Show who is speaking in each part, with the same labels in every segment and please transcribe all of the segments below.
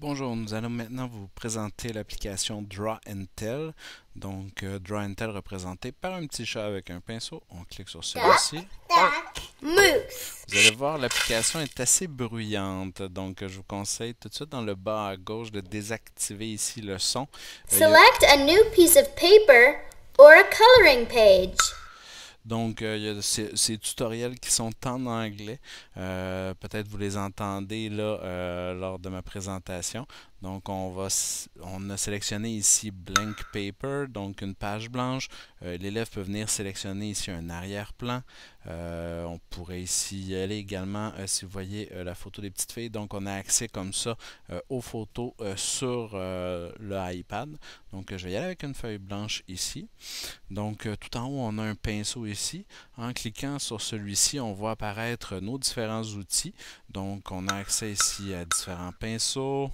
Speaker 1: bonjour. Nous allons maintenant vous présenter l'application Draw and Tell. Donc, euh, Draw and Tell représenté par un petit chat avec un pinceau. On clique sur celui-ci. Vous allez voir, l'application est assez bruyante. Donc, je vous conseille tout de suite dans le bas à gauche de désactiver ici le son. Euh, Select
Speaker 2: a new piece of paper or a coloring page.
Speaker 1: Donc, euh, il y a ces, tutoriels qui sont en anglais. Euh, peut-être vous les entendez là euh, lors de ma présentation. Donc, on, va, on a sélectionné ici Blank Paper, donc une page blanche. Euh, l'élève peut venir sélectionner ici un arrière-plan. Euh, on pourrait ici aller également, euh, si vous voyez la photo des petites filles, donc on a accès comme ça aux photos sur le iPad. Donc je vais y aller avec une feuille blanche ici. Donc tout en haut, on a un pinceau ici. En cliquant sur celui-ci, on voit apparaître nos différents outils. Donc on a accès ici à différents pinceaux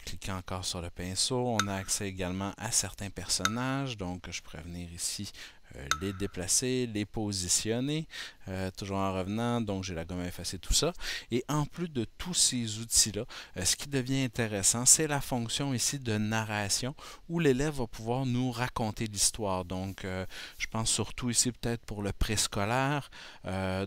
Speaker 1: cliquer encore sur le pinceau, on a accès également à certains personnages. Donc, je pourrais venir ici euh, les déplacer, les positionner, euh, toujours en revenant, donc j'ai la gomme effacée tout ça. Et en plus de tous ces outils-là, euh, ce qui devient intéressant, c'est la fonction ici de narration où l'élève va pouvoir nous raconter l'histoire. Donc, je pense surtout ici peut-être pour le préscolaire.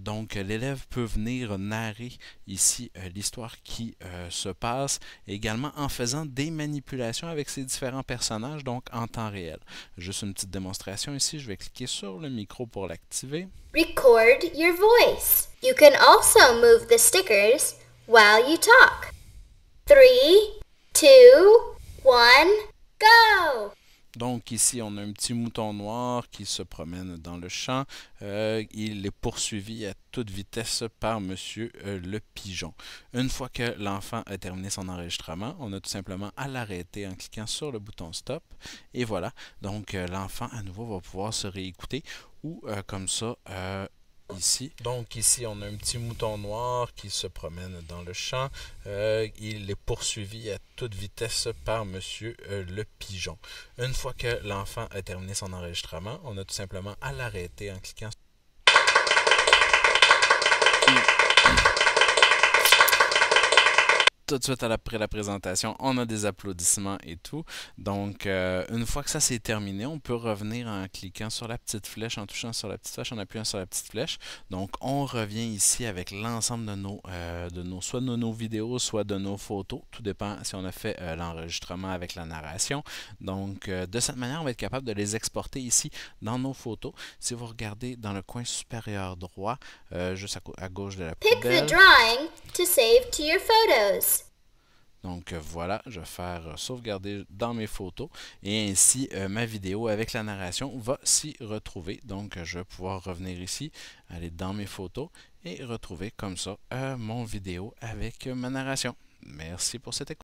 Speaker 1: donc, l'élève peut venir narrer ici l'histoire qui se passe, également en faisant des manipulations avec ces différents personnages, donc en temps réel. Juste une petite démonstration ici, je vais cliquer sur le micro pour l'activer.
Speaker 2: Record your voice. You can also move the stickers while you talk. 3, 2, 1, go!
Speaker 1: Donc ici, on a un petit mouton noir qui se promène dans le champ. Euh, il est poursuivi à toute vitesse par Monsieur euh, le Pigeon. Une fois que l'enfant a terminé son enregistrement, on a tout simplement à l'arrêter en cliquant sur le bouton Stop. Et voilà, donc euh, l'enfant à nouveau va pouvoir se réécouter ou comme ça ici. Donc ici, on a un petit mouton noir qui se promène dans le champ. Euh, il est poursuivi à toute vitesse par Monsieur euh, le Pigeon. Une fois que l'enfant a terminé son enregistrement, on a tout simplement à l'arrêter en cliquant sur tout de suite après la présentation, on a des applaudissements et tout. Donc, euh, une fois que ça c'est terminé, on peut revenir en cliquant sur la petite flèche, en touchant sur la petite flèche, en appuyant sur la petite flèche. Donc, on revient ici avec l'ensemble de nos, euh, de nos, soit de nos vidéos, soit de nos photos. Tout dépend si on a fait euh, l'enregistrement avec la narration. Donc, de cette manière, on va être capable de les exporter ici dans nos photos. Si vous regardez dans le coin supérieur droit, juste à, gauche de la poubelle. Pick save Donc euh, voilà, je vais faire euh, sauvegarder dans mes photos et ainsi euh, ma vidéo avec la narration va s'y retrouver. Donc je vais pouvoir revenir ici, aller dans mes photos et retrouver comme ça mon vidéo avec ma narration. Merci pour cette écoute.